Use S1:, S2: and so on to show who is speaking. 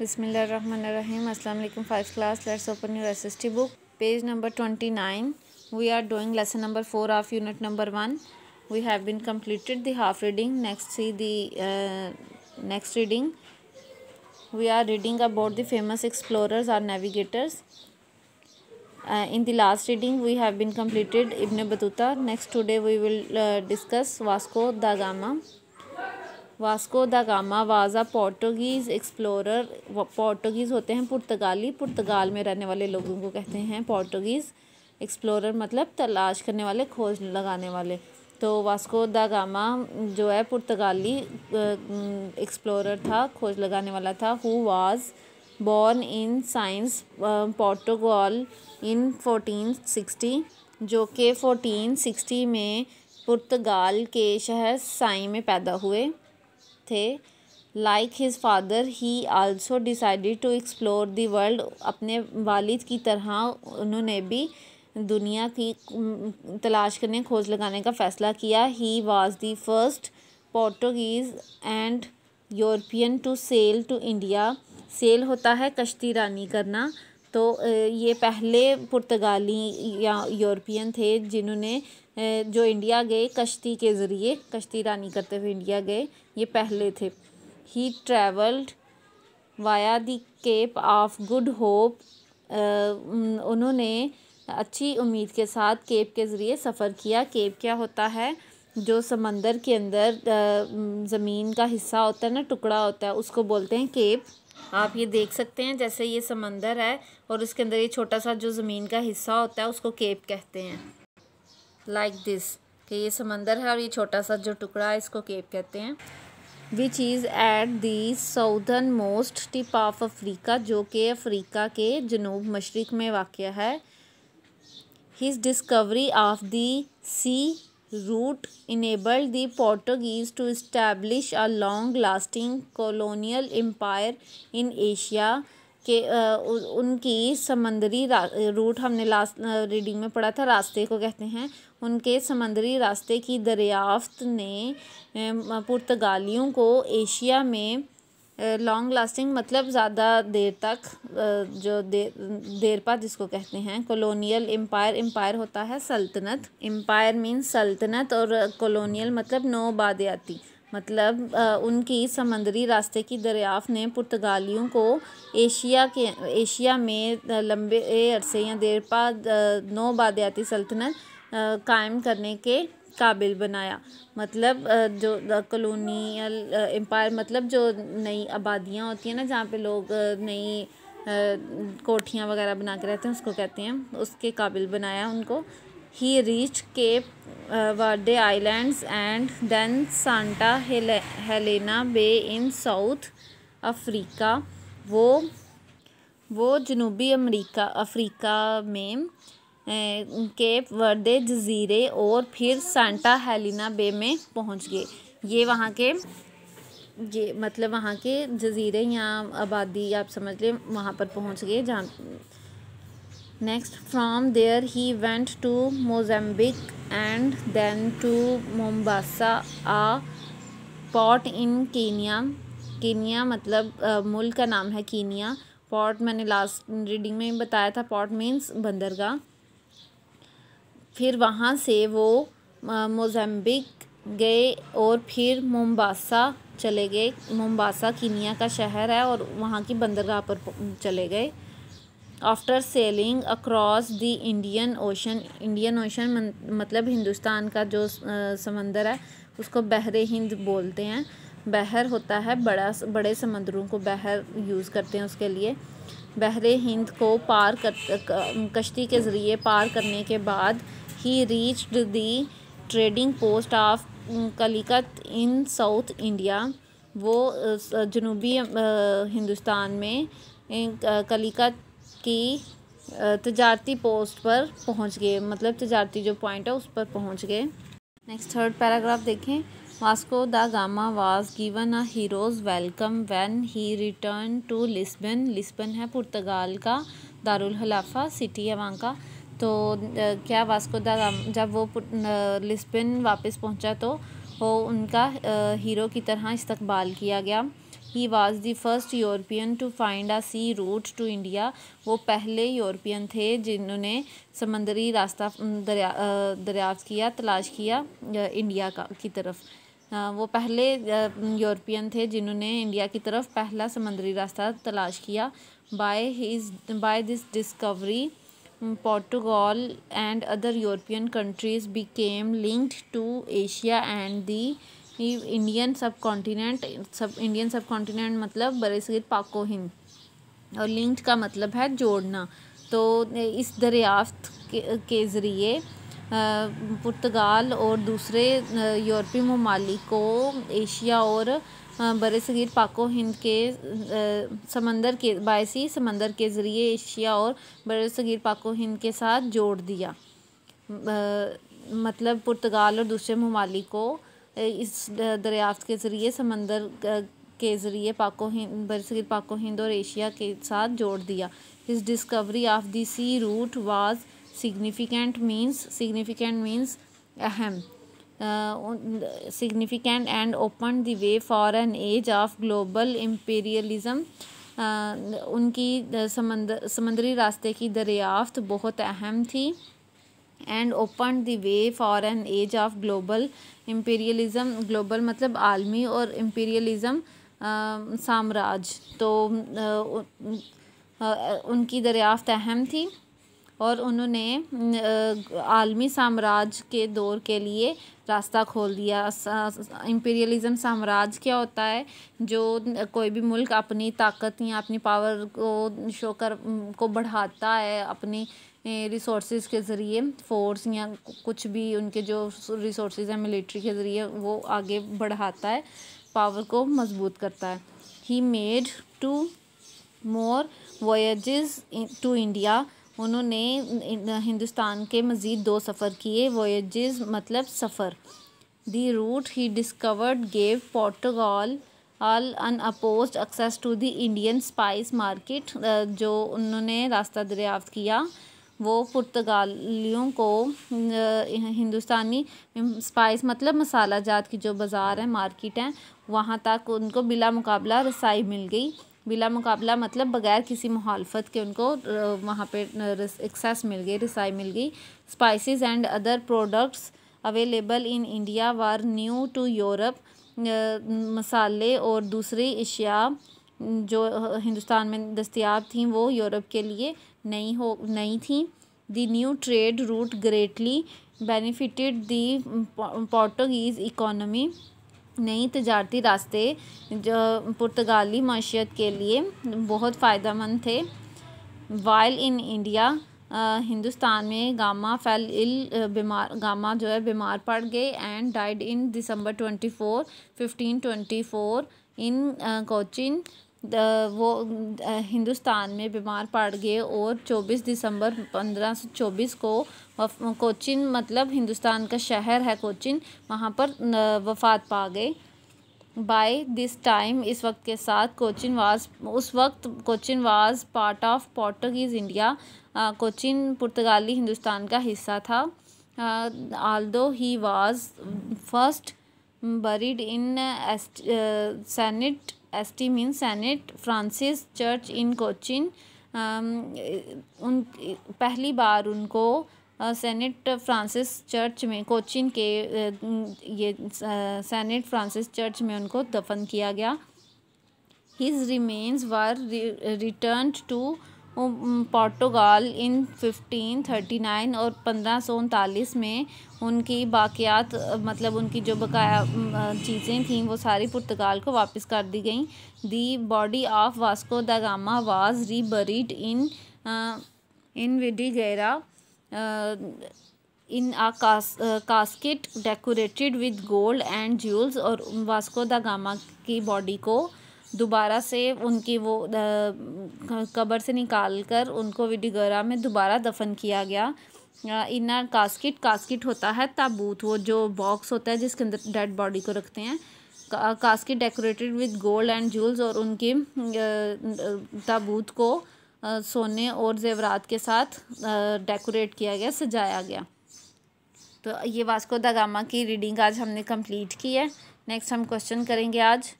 S1: बसमिलीम अल्लाम five class let's open your S S T book page number twenty nine we are doing lesson number four of unit number one we have been completed the half reading next see the next reading we are reading about the famous explorers or navigators in the last reading we have been completed Ibn Battuta next today we will discuss Vasco da Gama Vasco da Gama was Portuguese explorer Portuguese होते हैं पुर्तगाली पुर्तगाल में रहने वाले लोगों को कहते हैं पोर्टुगीज़ एक्सप्लोरर मतलब तलाश करने वाले खोज लगाने वाले तो वास्को दा गामा जो है पुर्तगाली एक्सप्लोरर था खोज लगाने वाला था who was born in Sines Portugal in fourteen sixty जो कि फोटीन सिक्सटी में पुर्तगाल के शहर साई में पैदा हुए थे like his father he also decided to explore the world अपने वालिद की तरह उन्होंने भी दुनिया की तलाश करने खोज लगाने का फ़ैसला किया he was the first Portuguese and European to sail to India sail होता है कश्ती रानी करना तो ये पहले पुर्तगाली या यूरोपियन थे जिन्होंने जो इंडिया गए कश्ती के ज़रिए कश्ती रानी करते हुए इंडिया गए ये पहले थे he traveled via the Cape of Good Hope उन्होंने अच्छी उम्मीद के साथ केप के ज़रिए सफ़र किया केप क्या होता है जो समंदर के अंदर ज़मीन का हिस्सा होता है ना टुकड़ा होता है उसको बोलते हैं केप आप ये देख सकते हैं जैसे ये समंदर है और उसके अंदर ये छोटा सा जो ज़मीन का हिस्सा होता है उसको केप कहते हैं लाइक like दिस कि ये समंदर है और ये छोटा सा जो टुकड़ा है इसको केप कहते हैं which is at the southern most tip of Africa जो कि अफ्रीका के जनूब मशरक में वाक़ है his discovery of the sea route enabled the Portuguese to establish a long-lasting colonial empire in Asia के आ, उनकी समंदरी रूट हमने लास्ट रीडिंग में पढ़ा था रास्ते को कहते हैं उनके समंदरी रास्ते की दरियाफ्त ने पुर्तगालियों को एशिया में लॉन्ग लास्टिंग मतलब ज़्यादा देर तक जो देर देरपा जिसको कहते हैं कॉलोनियल एम्पायर एम्पायर होता है सल्तनत एम्पायर मीन सल्तनत और कॉलोनियल मतलब नो बादयाती मतलब उनकी समंदरी रास्ते की दरियाफ़ ने पुर्तगालियों को एशिया के एशिया में लंबे अरसे या देरपा नौ बादयाती सल्तनत कायम करने के काबिल बनाया मतलब जो कॉलोनियल एम्पायर मतलब जो नई आबादियाँ होती हैं ना जहाँ पे लोग नई कोठियाँ वगैरह बना के रहते हैं उसको कहते हैं उसके काबिल बनाया उनको he reach Cape Verde Islands and then Santa Helena Bay in South Africa वो वो जनूबी अमरीका अफ्रीका में केप वर्दे जजीरे और फिर सांटा हेलिना बे में पहुंच गए ये वहाँ के ये मतलब वहाँ के जजीरे या आबादी आप समझ लें वहाँ पर पहुँच गए जहाँ next from there he went to Mozambique and then to Mombasa a port in Kenya Kenya मतलब मुल्क का नाम है कीनिया पॉट मैंने लास्ट रीडिंग में बताया था पॉट मीन्स बंदरगाह फिर वहाँ से वो मोजम्बिक गए और फिर मुम्बासा चले गए मुम्बासा कीनिया का शहर है और वहाँ की बंदरगाह पर चले गए after sailing across the Indian Ocean Indian Ocean मतलब हिंदुस्तान का जो समंदर है उसको बहर हिंद बोलते हैं बहर होता है बड़ा बड़े समंदरों को बहर यूज़ करते हैं उसके लिए बहर हिंद को पार कर कश्ती के ज़रिए पार करने के बाद He reached the trading post of कलिकत um, in South India. वो जनूबी हिंदुस्तान में कलिकत की तजारती पोस्ट पर पहुंच गए मतलब तजारती जो पॉइंट है उस पर पहुंच गए नेक्स्ट थर्ड पैराग्राफ देखें Vasco da Gama was given a hero's welcome when he return to Lisbon Lisbon है पुर्तगाल का दारुल हलाफा सिटी है वहाँ का तो क्या वास्को दा जब वो लिस्बन वापस पहुंचा तो वो उनका हीरो की तरह इस्तकबाल किया गया he was the first European to find a sea route to India वो पहले यूरोपियन थे जिन्होंने समंदरी रास्ता दरिया किया तलाश किया इंडिया का की तरफ वो पहले यूरोपियन थे जिन्होंने इंडिया की तरफ पहला समंदरी रास्ता तलाश किया by his by this discovery Portugal and other European countries became linked to Asia and the Indian subcontinent sub Indian subcontinent मतलब बरसगीर पाको हिंद और लिंक्ड का मतलब है जोड़ना तो इस दरियाफ्त के, ज़रिए पुर्तगाल और दूसरे यूरोपीय ममालिक को एशिया और सगीर पाको हिंद के समंदर के बायसी समंदर के ज़रिए एशिया और सगीर पाको हिंद के साथ जोड़ दिया मतलब पुर्तगाल और दूसरे ममालिक को इस दरियाफ्त के ज़रिए समंदर के ज़रिए पाको हिंद बरसीगीर पाको हिंद और एशिया के साथ जोड़ दिया इस discovery of the sea route was significant means significant means अहम significant and open the way for an age of global imperialism uh, उनकी समंदर uh, समंदरी रास्ते की दरियाफ्त बहुत अहम थी and open the way for an age of global imperialism global मतलब आलमी और इम्पीरियलिज़म um, साम्राज्य तो आ, uh, उनकी दरियाफ्त अहम थी और उन्होंने आलमी साम्राज्य के दौर के लिए रास्ता खोल दिया इम्पीरियलिज़म साम्राज्य क्या होता है जो कोई भी मुल्क अपनी ताकत या अपनी पावर को शो कर को बढ़ाता है अपनी रिसोर्स के ज़रिए फोर्स या कुछ भी उनके जो रिसोर्स हैं मिलिट्री के ज़रिए वो आगे बढ़ाता है पावर को मजबूत करता है he made two more voyages to India उन्होंने हिंदुस्तान के मज़ीद दो सफ़र किए वोज मतलब सफ़र the route he discovered gave Portugal all oppose access to the Indian spice market जो उन्होंने रास्ता दरियाफ्त किया वो पुर्तगालियों को uh, हिंदुस्तानी स्पाइस मतलब मसाला जात की जो बाज़ार हैं मार्केट हैं वहाँ तक उनको बिला मुकाबला रसाई मिल गई बिला मुकाबला मतलब बगैर किसी मुहालफत के उनको वहाँ पे एक्सेस मिल गई रसाई मिल गई spices and other products available in India were new to Europe मसाले और दूसरी अशिया जो हिंदुस्तान में दस्तियाब थी वो यूरोप के लिए नई हो नई थी the new trade route greatly benefited the Portuguese economy नई तजारती रास्ते जो पुर्तगाली मैशियत के लिए बहुत फ़ायदेमंद थे वाइल इन इंडिया हिंदुस्तान में गामा फैल इल बीमार गामा जो है बीमार पड़ गए and died in December twenty four fifteen twenty four in Cochin वो हिंदुस्तान में बीमार पड़ गए और 24 दिसंबर 1524 को कोचिन मतलब हिंदुस्तान का शहर है कोचिन वहाँ पर वफात पा गए बाय दिस टाइम इस वक्त के साथ कोचिन वाज उस वक्त Cochin was part of Portuguese India Cochin पुर्तगाली हिंदुस्तान का हिस्सा था although he was first buried in saint S T mean saint Francis church in Cochin उन पहली बार उनको सेनेट फ्रांसिस चर्च में कोचिन के ये सेनेट फ्रांसिस चर्च में उनको दफन किया गया his remains were return to Portugal in 1539 और पंद्रह में उनकी बाक़ियात मतलब उनकी जो बकाया चीज़ें थीं वो सारी पुर्तगाल को वापस कर दी गई the body of Vasco da Gama was reburied in in Vidigueira in a casket decorated with gold and jewels और वास्को द गामा की बॉडी को दोबारा से उनकी वो कब्र से निकाल कर उनको विडिगरा में दोबारा दफन किया गया इनर कास्किट कास्किट होता है ताबूत वो जो बॉक्स होता है जिसके अंदर डेड बॉडी को रखते हैं casket decorated with gold and jewels और उनके ताबूत को सोने और जेवरात के साथ डेकोरेट किया गया सजाया गया तो ये वास्को गामा की रीडिंग आज हमने कंप्लीट की है नेक्स्ट हम क्वेश्चन करेंगे आज